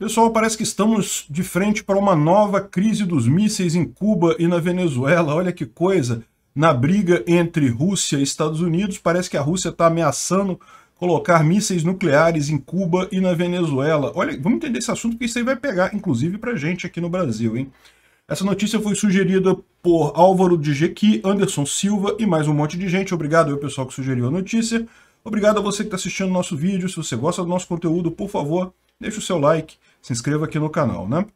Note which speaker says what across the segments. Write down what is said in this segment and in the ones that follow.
Speaker 1: Pessoal, parece que estamos de frente para uma nova crise dos mísseis em Cuba e na Venezuela. Olha que coisa! Na briga entre Rússia e Estados Unidos, parece que a Rússia está ameaçando colocar mísseis nucleares em Cuba e na Venezuela. Olha, vamos entender esse assunto, porque isso aí vai pegar, inclusive, para gente aqui no Brasil, hein? Essa notícia foi sugerida por Álvaro de Jequi, Anderson Silva e mais um monte de gente. Obrigado ao pessoal que sugeriu a notícia. Obrigado a você que está assistindo nosso vídeo. Se você gosta do nosso conteúdo, por favor, deixe o seu like se inscreva aqui no canal, né?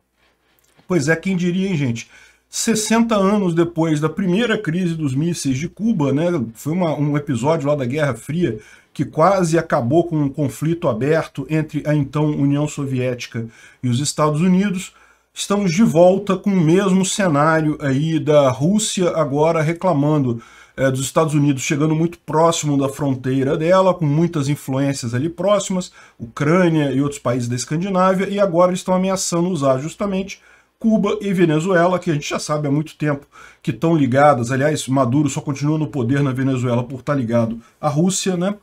Speaker 1: Pois é, quem diria, hein, gente? 60 anos depois da primeira crise dos mísseis de Cuba, né, foi uma, um episódio lá da Guerra Fria que quase acabou com um conflito aberto entre a então União Soviética e os Estados Unidos, estamos de volta com o mesmo cenário aí da Rússia agora reclamando é, dos Estados Unidos chegando muito próximo da fronteira dela, com muitas influências ali próximas, Ucrânia e outros países da Escandinávia, e agora eles estão ameaçando usar justamente Cuba e Venezuela, que a gente já sabe há muito tempo que estão ligadas. Aliás, Maduro só continua no poder na Venezuela por estar tá ligado à Rússia, né?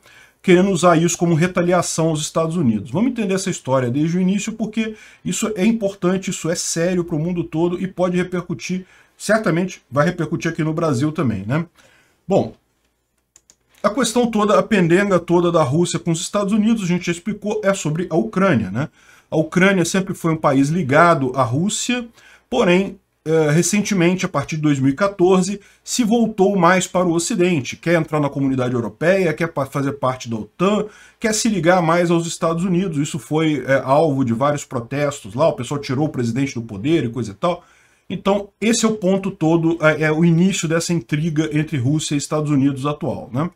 Speaker 1: querendo usar isso como retaliação aos Estados Unidos. Vamos entender essa história desde o início, porque isso é importante, isso é sério para o mundo todo e pode repercutir, certamente vai repercutir aqui no Brasil também, né? Bom, a questão toda, a pendenga toda da Rússia com os Estados Unidos, a gente já explicou, é sobre a Ucrânia. Né? A Ucrânia sempre foi um país ligado à Rússia, porém, eh, recentemente, a partir de 2014, se voltou mais para o Ocidente. Quer entrar na comunidade europeia, quer fazer parte da OTAN, quer se ligar mais aos Estados Unidos. Isso foi eh, alvo de vários protestos lá, o pessoal tirou o presidente do poder e coisa e tal. Então, esse é o ponto todo, é, é o início dessa intriga entre Rússia e Estados Unidos atual. Né?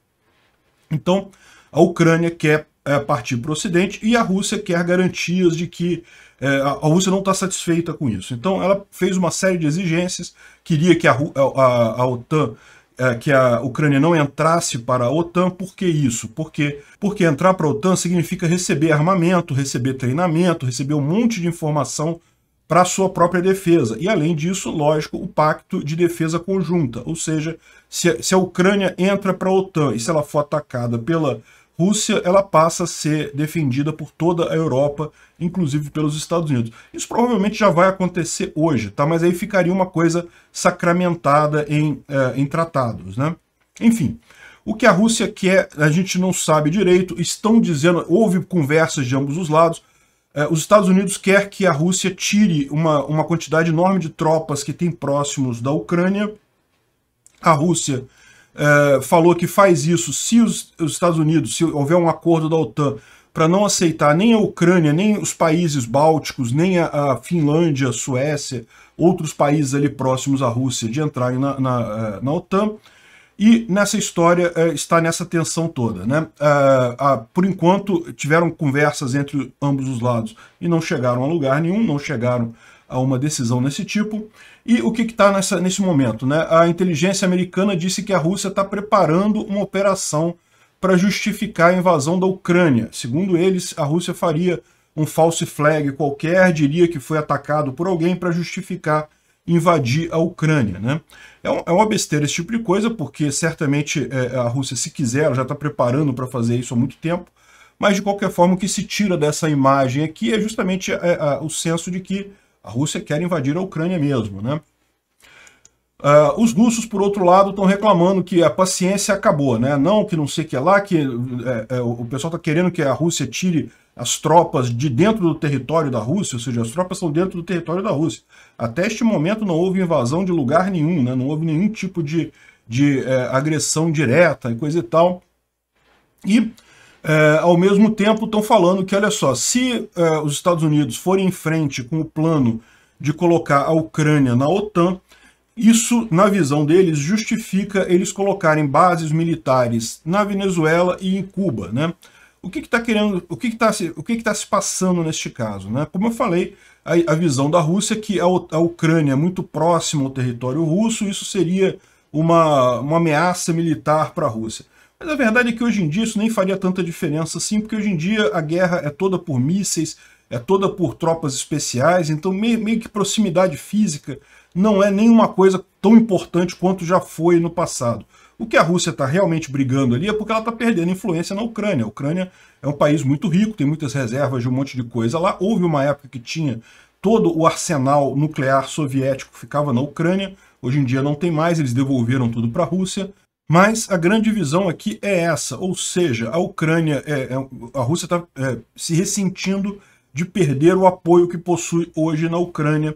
Speaker 1: Então, a Ucrânia quer é, partir para o Ocidente e a Rússia quer garantias de que é, a Rússia não está satisfeita com isso. Então, ela fez uma série de exigências, queria que a, é, a, a OTAN é, que a Ucrânia não entrasse para a OTAN, por que isso? Porque, porque entrar para a OTAN significa receber armamento, receber treinamento, receber um monte de informação para sua própria defesa. E, além disso, lógico, o pacto de defesa conjunta, ou seja, se, se a Ucrânia entra para a OTAN e se ela for atacada pela Rússia, ela passa a ser defendida por toda a Europa, inclusive pelos Estados Unidos. Isso provavelmente já vai acontecer hoje, tá? mas aí ficaria uma coisa sacramentada em, eh, em tratados. Né? Enfim, o que a Rússia quer, a gente não sabe direito, estão dizendo, houve conversas de ambos os lados, é, os Estados Unidos quer que a Rússia tire uma, uma quantidade enorme de tropas que tem próximos da Ucrânia. A Rússia é, falou que faz isso se os, os, Estados Unidos, se houver um acordo da OTAN para não aceitar nem a Ucrânia, nem os países bálticos, nem a, a, Finlândia, Suécia, outros países ali próximos à Rússia de entrarem na, na, é, na OTAN. E nessa história eh, está nessa tensão toda. Né? Eh, ah, por enquanto, tiveram conversas entre ambos os lados e não chegaram a lugar nenhum, não chegaram a uma decisão nesse tipo. E o que está nesse momento? Né? A inteligência americana disse que a Rússia está preparando uma operação para justificar a invasão da Ucrânia. Segundo eles, a Rússia faria um false flag qualquer, diria que foi atacado por alguém para justificar invadir a Ucrânia. Né? É, um, é uma besteira esse tipo de coisa, porque certamente é, a Rússia, se quiser, já está preparando para fazer isso há muito tempo, mas de qualquer forma o que se tira dessa imagem aqui é justamente é, o senso de que a Rússia quer invadir a Ucrânia mesmo. Né? Uh, os russos, por outro lado, estão reclamando que a paciência acabou, né? Não, que não sei o que é lá, que é, é, o pessoal está querendo que a Rússia tire as tropas de dentro do território da Rússia, ou seja, as tropas são dentro do território da Rússia. Até este momento não houve invasão de lugar nenhum, né? não houve nenhum tipo de, de é, agressão direta e coisa e tal. E, é, ao mesmo tempo, estão falando que, olha só, se é, os Estados Unidos forem em frente com o plano de colocar a Ucrânia na OTAN, isso, na visão deles, justifica eles colocarem bases militares na Venezuela e em Cuba, né? O que está que tá querendo, o que está que tá se, o que que tá se passando neste caso? Né? Como eu falei, a, a visão da Rússia é que a, a Ucrânia é muito próxima ao território russo, isso seria uma, uma ameaça militar para a Rússia. Mas a verdade é que hoje em dia isso nem faria tanta diferença assim, porque hoje em dia a guerra é toda por mísseis, é toda por tropas especiais, então meio, meio que proximidade física não é nenhuma coisa tão importante quanto já foi no passado. O que a Rússia está realmente brigando ali é porque ela está perdendo influência na Ucrânia. A Ucrânia é um país muito rico, tem muitas reservas de um monte de coisa lá. Houve uma época que tinha todo o arsenal nuclear soviético ficava na Ucrânia. Hoje em dia não tem mais, eles devolveram tudo para a Rússia. Mas a grande visão aqui é essa, ou seja, a Ucrânia, é, é, a Rússia está é, se ressentindo de perder o apoio que possui hoje na Ucrânia.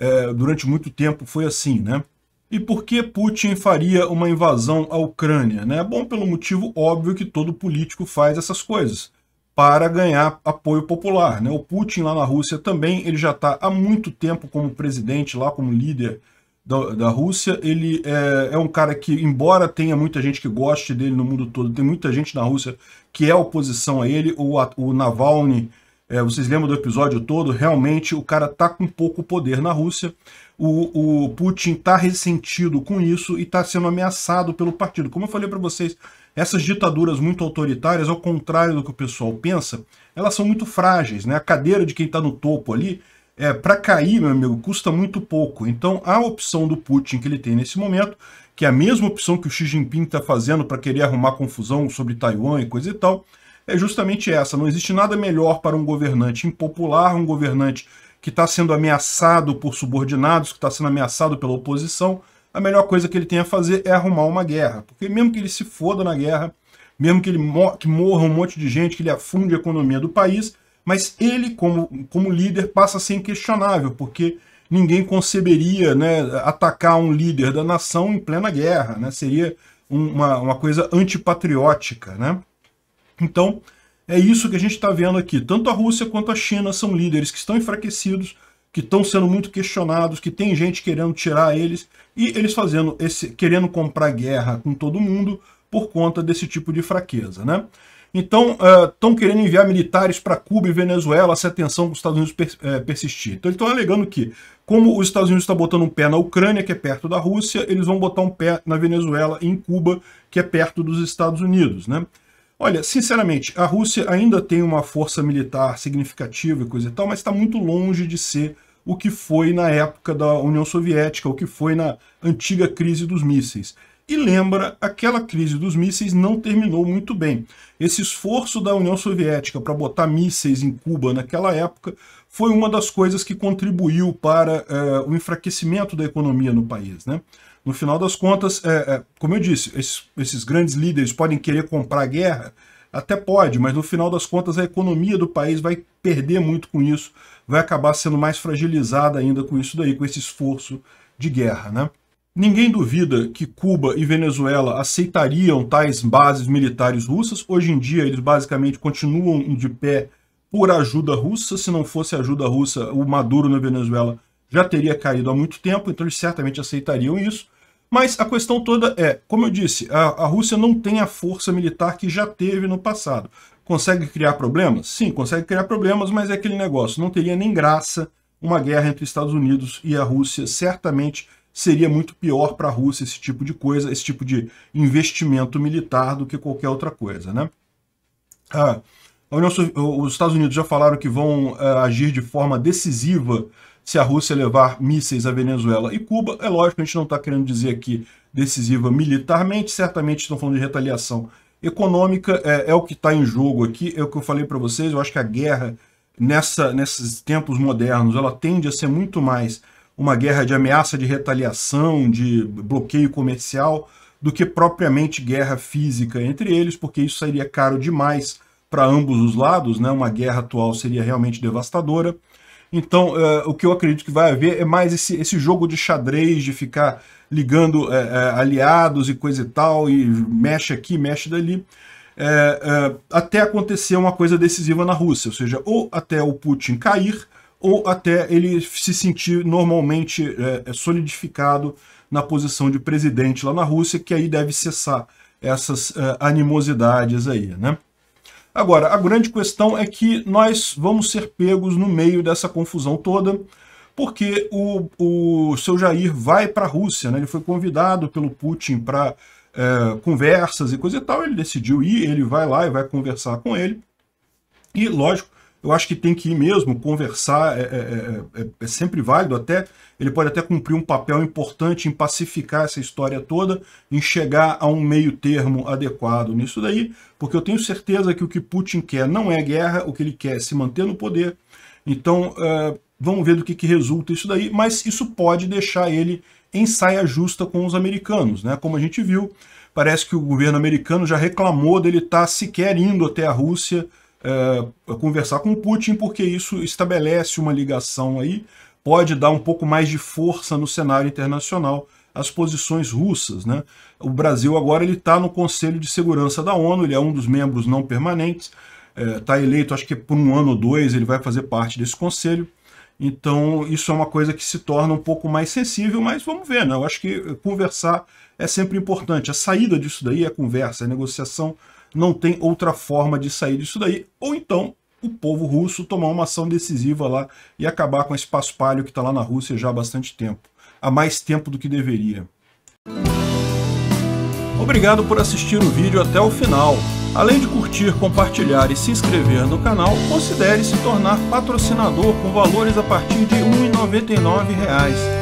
Speaker 1: É, durante muito tempo foi assim, né? E por que Putin faria uma invasão à Ucrânia? Né? Bom, pelo motivo óbvio que todo político faz essas coisas, para ganhar apoio popular. Né? O Putin lá na Rússia também, ele já está há muito tempo como presidente lá, como líder da, da Rússia. Ele é, é um cara que, embora tenha muita gente que goste dele no mundo todo, tem muita gente na Rússia que é oposição a ele. O, o Navalny é, vocês lembram do episódio todo? Realmente o cara tá com pouco poder na Rússia. O, o Putin tá ressentido com isso e tá sendo ameaçado pelo partido. Como eu falei para vocês, essas ditaduras muito autoritárias, ao contrário do que o pessoal pensa, elas são muito frágeis. Né? A cadeira de quem está no topo ali, é, para cair, meu amigo, custa muito pouco. Então a opção do Putin que ele tem nesse momento, que é a mesma opção que o Xi Jinping está fazendo para querer arrumar confusão sobre Taiwan e coisa e tal, é justamente essa. Não existe nada melhor para um governante impopular, um governante que está sendo ameaçado por subordinados, que está sendo ameaçado pela oposição. A melhor coisa que ele tem a fazer é arrumar uma guerra. Porque mesmo que ele se foda na guerra, mesmo que ele mor que morra um monte de gente, que ele afunde a economia do país, mas ele, como, como líder, passa a ser inquestionável, porque ninguém conceberia né, atacar um líder da nação em plena guerra. Né? Seria uma, uma coisa antipatriótica. Né? Então, é isso que a gente está vendo aqui. Tanto a Rússia quanto a China são líderes que estão enfraquecidos, que estão sendo muito questionados, que tem gente querendo tirar eles, e eles fazendo esse, querendo comprar guerra com todo mundo por conta desse tipo de fraqueza. Né? Então, estão é, uh, querendo enviar militares para Cuba e Venezuela se a tensão com os Estados Unidos é, persistir. Então, eles estão alegando que, como os Estados Unidos estão tá botando um pé na Ucrânia, que é perto da Rússia, eles vão botar um pé na Venezuela e em Cuba, que é perto dos Estados Unidos. Né? Olha, sinceramente, a Rússia ainda tem uma força militar significativa e coisa e tal, mas está muito longe de ser o que foi na época da União Soviética, o que foi na antiga crise dos mísseis. E lembra, aquela crise dos mísseis não terminou muito bem. Esse esforço da União Soviética para botar mísseis em Cuba naquela época foi uma das coisas que contribuiu para uh, o enfraquecimento da economia no país. Né? No final das contas, é, é, como eu disse, esses, esses grandes líderes podem querer comprar guerra, até pode, mas no final das contas a economia do país vai perder muito com isso, vai acabar sendo mais fragilizada ainda com isso daí, com esse esforço de guerra, né? Ninguém duvida que Cuba e Venezuela aceitariam tais bases militares russas. Hoje em dia, eles basicamente continuam de pé por ajuda russa. Se não fosse ajuda russa, o Maduro na Venezuela já teria caído há muito tempo, então eles certamente aceitariam isso. Mas a questão toda é, como eu disse, a, a Rússia não tem a força militar que já teve no passado. Consegue criar problemas? Sim, consegue criar problemas, mas é aquele negócio. Não teria nem graça uma guerra entre Estados Unidos e a Rússia. Certamente seria muito pior para a Rússia esse tipo de coisa, esse tipo de investimento militar do que qualquer outra coisa. Né? Ah, União, os Estados Unidos já falaram que vão eh, agir de forma decisiva se a Rússia levar mísseis à Venezuela e Cuba. É lógico, a gente não está querendo dizer aqui decisiva militarmente, certamente estão falando de retaliação econômica, é, é o que está em jogo aqui, é o que eu falei para vocês, eu acho que a guerra nessa, nesses tempos modernos, ela tende a ser muito mais uma guerra de ameaça de retaliação, de bloqueio comercial, do que propriamente guerra física entre eles, porque isso seria caro demais para ambos os lados, né? uma guerra atual seria realmente devastadora. Então, é, o que eu acredito que vai haver é mais esse, esse jogo de xadrez, de ficar ligando é, é aliados e coisa e tal, e mexe aqui, mexe dali, é, é, até acontecer uma coisa decisiva na Rússia, ou seja, ou até o Putin cair, ou até ele se sentir normalmente solidificado na posição de presidente lá na Rússia, que aí deve cessar essas animosidades aí, né? Agora, a grande questão é que nós vamos ser pegos no meio dessa confusão toda, porque o, o seu Jair vai para a Rússia, né? ele foi convidado pelo Putin para é, conversas e coisa e tal, ele decidiu ir, ele vai lá e vai conversar com ele, e lógico, eu acho que tem que ir mesmo, conversar é, é, é, é, sempre válido, até ele pode até cumprir um papel importante em pacificar essa história toda, em chegar a um meio termo adequado nisso daí, porque eu tenho certeza que o que Putin quer não é guerra, o que ele quer é se manter no poder. Então, vamos ver do que, que resulta isso daí, mas isso pode deixar ele em saia justa com os americanos, né? Como a gente viu, parece que o governo americano já reclamou dele estar tá sequer indo até a Rússia é, conversar com o Putin, porque isso estabelece uma ligação aí, pode dar um pouco mais de força no cenário internacional às posições russas. Né? O Brasil agora ele está no Conselho de Segurança da ONU, ele é um dos membros não permanentes, está é, tá eleito, acho que por um ano ou dois ele vai fazer parte desse conselho. Então, isso é uma coisa que se torna um pouco mais sensível, mas vamos ver, né? Eu acho que conversar é sempre importante. A saída disso daí é conversa, é negociação não tem outra forma de sair disso daí, ou então o povo russo tomar uma ação decisiva lá e acabar com esse passo-palho que está lá na Rússia já há bastante tempo. Há mais tempo do que deveria. Obrigado por assistir o vídeo até o final. Além de curtir, compartilhar e se inscrever no canal, considere se tornar patrocinador com valores a partir de R$ 1,99